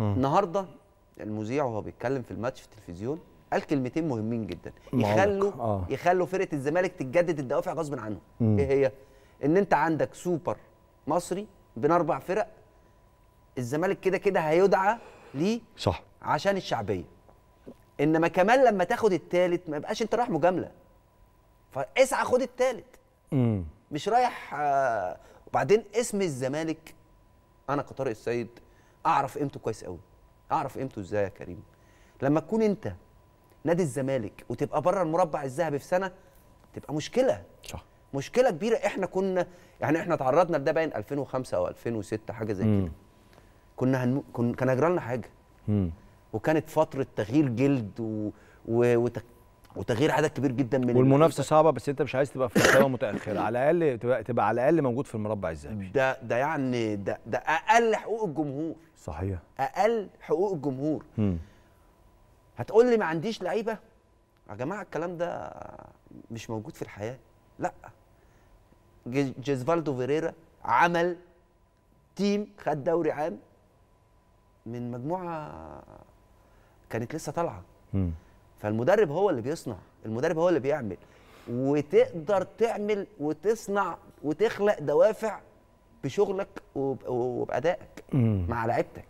النهارده المذيع وهو بيتكلم في الماتش في التلفزيون قال كلمتين مهمين جدا يخلوا آه. يخلوا فرقه الزمالك تتجدد الدوافع غصب عنهم ايه هي ان انت عندك سوبر مصري بين اربع فرق الزمالك كده كده هيدعى ليه صح عشان الشعبيه انما كمان لما تاخد الثالث ما يبقاش انت رايح مجامله فاسعى خد الثالث مش رايح آه وبعدين اسم الزمالك انا كطارق السيد اعرف قيمته كويس قوي اعرف قيمته ازاي يا كريم لما تكون انت نادي الزمالك وتبقى بره المربع الذهبي في سنه تبقى مشكله صح مشكله كبيره احنا كنا يعني احنا تعرضنا لده باين 2005 او 2006 حاجه زي كده كنا هنم... كن... كان هيجرى لنا حاجه مم. وكانت فتره تغيير جلد و... و... وتك... وتغيير عدد كبير جدا من والمنافسه صعبه بس انت مش عايز تبقى في مستوى متاخر على الاقل تبقى, تبقى على الاقل موجود في المربع الذهبي ده ده يعني ده ده اقل حقوق الجمهور صحيح اقل حقوق الجمهور هتقول لي ما عنديش لعيبه يا جماعه الكلام ده مش موجود في الحياه لا جيزفالدو فيريرا عمل تيم خد دوري عام من مجموعه كانت لسه طالعه فالمدرب هو اللي بيصنع المدرب هو اللي بيعمل وتقدر تعمل وتصنع وتخلق دوافع بشغلك وبادائك مع لعيبتك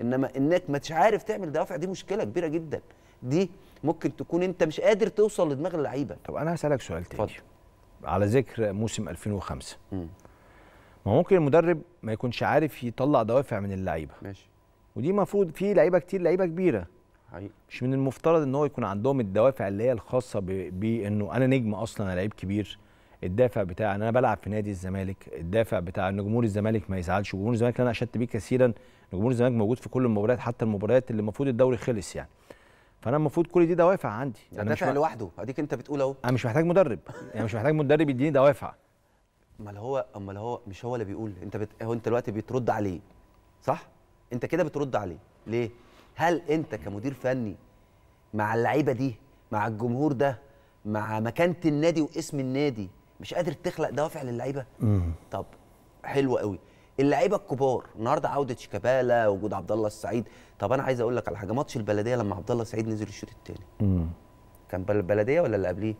انما انك ما عارف تعمل دوافع دي مشكله كبيره جدا دي ممكن تكون انت مش قادر توصل لدماغ اللعيبه طب انا هسالك سؤال تاني فضل. على ذكر موسم 2005 ما ممكن المدرب ما يكونش عارف يطلع دوافع من اللعيبه ماشي ودي المفروض في لعيبه كتير لعيبه كبيره حقيقي. مش من المفترض ان هو يكون عندهم الدوافع اللي هي الخاصه بانه انا نجم اصلا انا لعيب كبير الدافع بتاع ان انا بلعب في نادي الزمالك الدافع بتاع ان جمهور الزمالك ما يزعلش جمهور الزمالك اللي انا اشدت بيه كثيرا جمهور الزمالك موجود في كل المباريات حتى المباريات اللي المفروض الدوري خلص يعني فانا المفروض كل دي دوافع عندي انا دافع لوحده اديك انت بتقول اهو انا مش محتاج مدرب يعني مش محتاج مدرب يديني دوافع امال هو امال هو مش هو اللي بيقول انت بت... هو انت دلوقتي بترد عليه صح انت كده بترد عليه ليه هل انت كمدير فني مع اللعيبه دي مع الجمهور ده مع مكانه النادي واسم النادي مش قادر تخلق دوافع للعيبه طب حلو قوي اللعيبه الكبار النهارده عوده شيكابالا وجود عبد الله السعيد طب انا عايز اقول لك على حاجه ماتش البلديه لما عبد الله السعيد نزل الشوط الثاني كان البلديه ولا اللي قبليه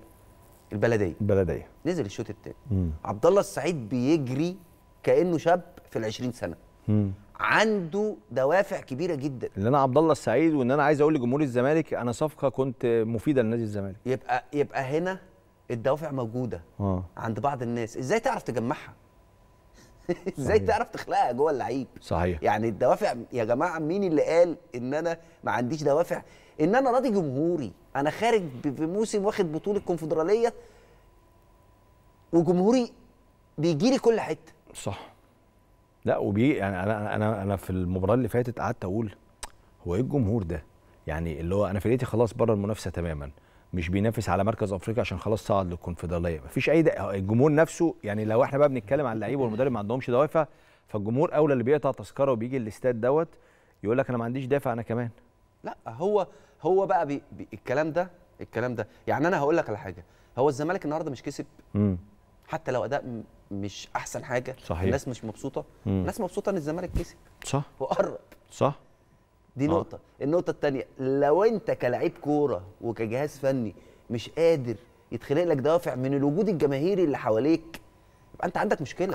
البلديه البلديه نزل الشوط الثاني عبد الله السعيد بيجري كانه شاب في ال 20 سنه عنده دوافع كبيره جدا ان انا عبد الله السعيد وان انا عايز اقول لجمهور الزمالك انا صفقه كنت مفيده لنادي الزمالك يبقى يبقى هنا الدوافع موجوده آه. عند بعض الناس ازاي تعرف تجمعها ازاي تعرف تخلقها جوه اللعيب صحيح يعني الدوافع يا جماعه مين اللي قال ان انا ما عنديش دوافع ان انا راضي جمهوري انا خارج بموسم واخد بطوله كونفدراليه وجمهوري بيجي لي كل حته صح لا وبي يعني انا انا انا في المباراه اللي فاتت قعدت اقول هو ايه الجمهور ده؟ يعني اللي هو انا فرقتي خلاص بره المنافسه تماما مش بينافس على مركز افريقيا عشان خلاص صعد للكونفدراليه مفيش اي دق... الجمهور نفسه يعني لو احنا بقى بنتكلم عن اللعيبه والمدرب ما عندهمش دوافع فالجمهور اولى اللي بيقطع تذكره وبيجي الاستاد دوت يقول لك انا ما عنديش دافع انا كمان لا هو هو بقى بي... بي... الكلام ده الكلام ده يعني انا هقول لك على حاجه هو الزمالك النهارده مش كسب مم. حتى لو اداء مش احسن حاجه صحيح. الناس مش مبسوطه مم. الناس مبسوطه ان الزمالك كسب صح وقرب صح دي آه. نقطه النقطه الثانيه لو انت كلاعب كوره وكجهاز فني مش قادر يتخلق لك دوافع من الوجود الجماهيري اللي حواليك يبقى انت عندك مشكله